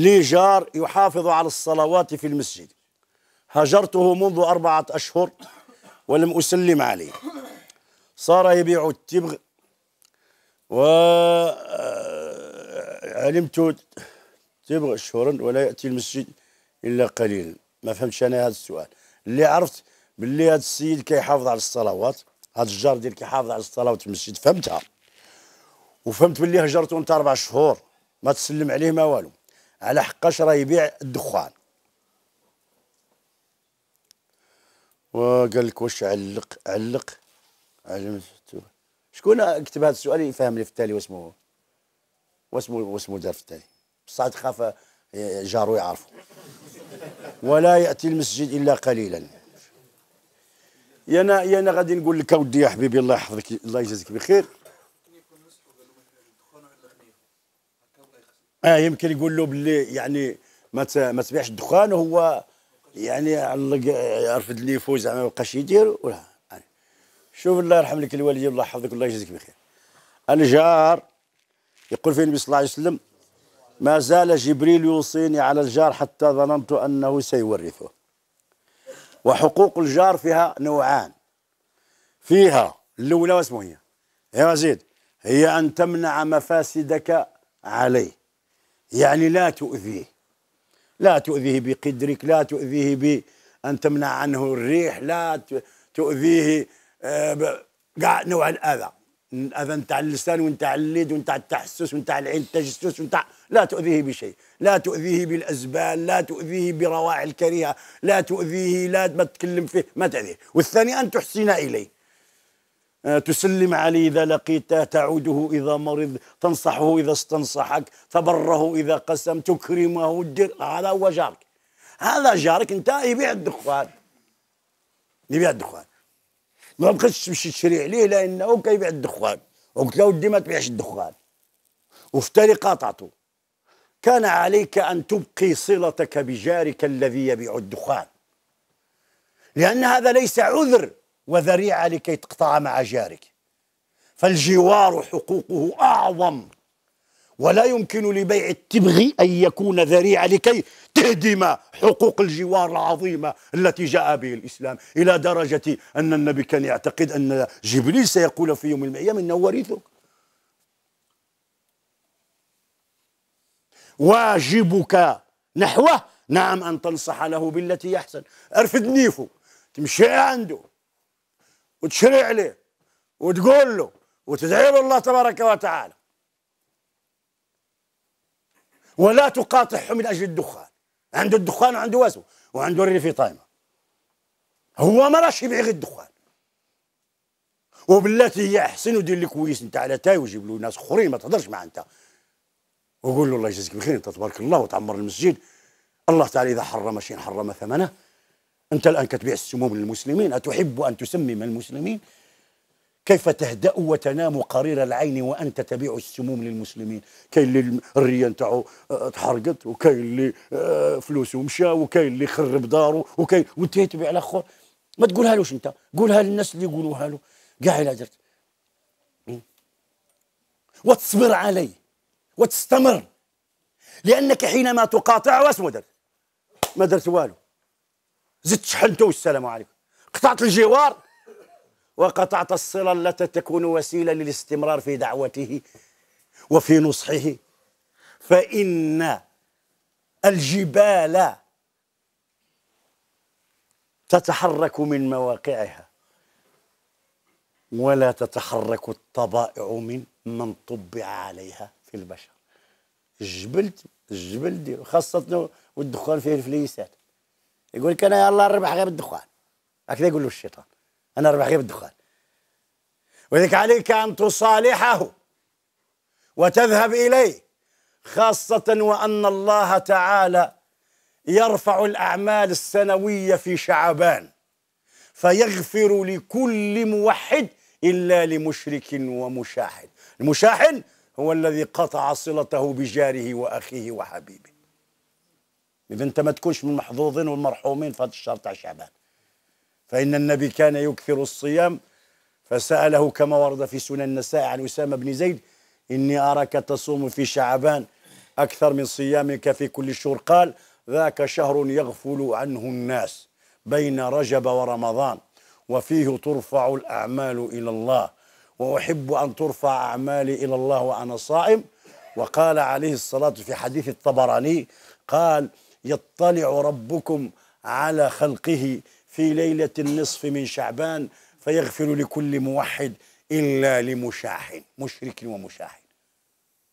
لي جار يحافظ على الصلوات في المسجد هجرته منذ أربعة أشهر ولم أسلم عليه صار يبيع التبغ وعلمت آه، تبغ أشهرا ولا يأتي المسجد إلا قليلا ما فهمتش أنا هذا السؤال اللي عرفت باللي هذا السيد كيحافظ على الصلوات هذا الجار ديال كيحافظ على الصلوات في المسجد فهمتها وفهمت باللي هجرته انت أربع شهور ما تسلم عليه ما والو على حقاش راه يبيع الدخان وقال لك واش علق علق عجبت شكون كتب هذا السؤال يفهمني في التالي واسمه واسمه واسمه دار في التالي بصح تخاف جارو يعرفه ولا ياتي المسجد الا قليلا يا انا يا انا غادي نقول لك اودي يا حبيبي الله يحفظك الله يجازيك بخير اه يمكن يقول له باللي يعني ما ما تبيعش الدخان وهو يعني علق يرفض لي يفوز زعما ما بقاش يدير ولا يعني شوف الله يرحم لك الوالدين الله يحفظك الله يجزيك بخير الجار يقول في النبي صلى الله عليه وسلم ما زال جبريل يوصيني على الجار حتى ظننت انه سيورثه وحقوق الجار فيها نوعان فيها الاولى واسمه هي يا زيد هي ان تمنع مفاسدك عليه يعني لا تؤذيه لا تؤذيه بقدرك لا تؤذيه بأن تمنع عنه الريح لا تؤذيه آه، قاع نوع الأذى الأذى نتاع اللسان ونتاع اليد ونتاع التحسس ونتاع العين التجسس ونتاع لا تؤذيه بشيء لا تؤذيه بالأزبال لا تؤذيه بروائع الكريهة لا تؤذيه لا ما تتكلم فيه ما تأذيه والثاني أن تحسن إليه آه، تسلم عليه إذا لقيته تعوده إذا مرض تنصحه إذا استنصحك تبره إذا قسم تكرمه الدر... هذا هو جارك هذا جارك أنت يبيع الدخان يبيع الدخان ما بقيتش تمشي تشري عليه لأنه كيبيع الدخان وقلت له ودي ما تبيعش الدخان وفي طريقة قاطعته كان عليك أن تبقي صلتك بجارك الذي يبيع الدخان لأن هذا ليس عذر وذريعة لكي تقطع مع جارك فالجوار حقوقه أعظم ولا يمكن لبيع التبغ أن يكون ذريعة لكي تهدم حقوق الجوار العظيمة التي جاء به الإسلام إلى درجة أن النبي كان يعتقد أن جبريل سيقول في يوم الأيام أنه وريثك واجبك نحوه نعم أن تنصح له بالتي يحسن أرفض نيفه تمشي عنده وتشري عليه وتقول له وتدعي له الله تبارك وتعالى ولا تقاطعهم من اجل الدخان عنده الدخان وعنده وزو وعنده الريفي طايمه هو ما راش يبيع غير الدخان وبالتي هي احسن ودير لي كويس انت على تاي وجيب له ناس اخرين ما تهضرش مع انت وقول له الله يجزيك بخير انت تبارك الله وتعمر المسجد الله تعالى اذا حرم شيء حرم ثمنه أنت الآن كتبيع السموم للمسلمين أتحب أن تسمم المسلمين كيف تهدأ وتنام قرير العين وأنت تبيع السموم للمسلمين كاين اللي الرية نتاعو آه، تحرقت وكاين اللي آه، فلوسه مشى وكاين اللي خرب داره وكاين وانت تبيع الآخر ما تقولها لوش أنت قولها للناس اللي يقولوها له كاع إلا درت وتصبر عليه وتستمر لأنك حينما تقاطع واسمه ما درت والو زدت شحنته والسلام عليكم قطعت الجوار وقطعت الصلة التي تكون وسيلة للاستمرار في دعوته وفي نصحه فإن الجبال تتحرك من مواقعها ولا تتحرك الطبائع من من طبع عليها في البشر الجبل الجبل خاصة والدخان فيه الفليسات يقول لك انا الله ربح غير بالدخان هكذا يقول له الشيطان انا ربح غير بالدخان ولذلك عليك ان تصالحه وتذهب اليه خاصه وان الله تعالى يرفع الاعمال السنويه في شعبان فيغفر لكل موحد الا لمشرك ومشاحن المشاحن هو الذي قطع صلته بجاره واخيه وحبيبه إذا أنت ما تكونش من المحظوظين والمرحومين في هذا الشهر تاع شعبان فإن النبي كان يكثر الصيام فسأله كما ورد في سنن النسائي عن أسامة بن زيد إني أراك تصوم في شعبان أكثر من صيامك في كل الشهور قال ذاك شهر يغفل عنه الناس بين رجب ورمضان وفيه ترفع الأعمال إلى الله وأحب أن ترفع أعمالي إلى الله وأنا صائم وقال عليه الصلاة في حديث الطبراني قال يطلع ربكم على خلقه في ليلة النصف من شعبان فيغفر لكل موحد إلا لمشاحن مشرك ومشاحن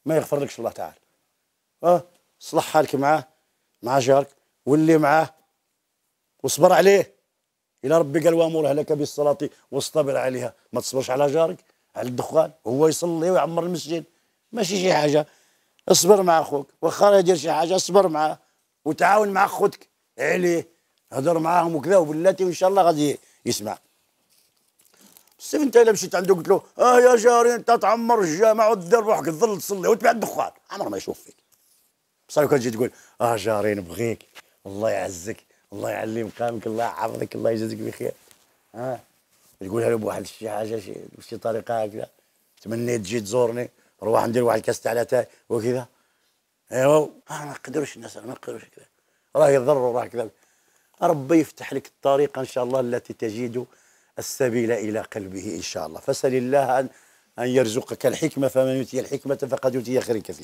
ما يغفر لكش الله تعالى أه صلح حالك معاه مع جارك واللي معاه واصبر عليه إلى ربي قال وامرها لك بالصلاة واصطبر عليها ما تصبرش على جارك على الدخان وهو يصلي ويعمر المسجد ماشي شي حاجة اصبر مع أخوك وخارج يدير شي حاجة اصبر معاه وتعاون مع خوتك عليه هضر معاهم وكذا وبلاتي وان شاء الله غادي يسمع السيف انت الا مشيت عنده قلت له اه يا جاري انت تعمر الجامع ودير روحك تظل تصلي وتبيع الدخان عمر ما يشوف فيك بصح كان تجي تقول اه جاري نبغيك الله يعزك الله يعلي مقامك الله يحفظك الله يجازيك بخير ها آه. تقولها له بواحد شي حاجه شي بشي طريقه هكذا تمنيت تجي تزورني روح ندير واحد الكاس تاع لاتاي وكذا ايوه آه، ما نقدروش الناس ما نقدروش كذا راه يضر وراه كذا ربي يفتح لك الطريق ان شاء الله التي تجد السبيل الى قلبه ان شاء الله فسل الله ان ان يرزقك الحكمه فمن يؤتي الحكمه فقد يؤتي خيرا كثيرا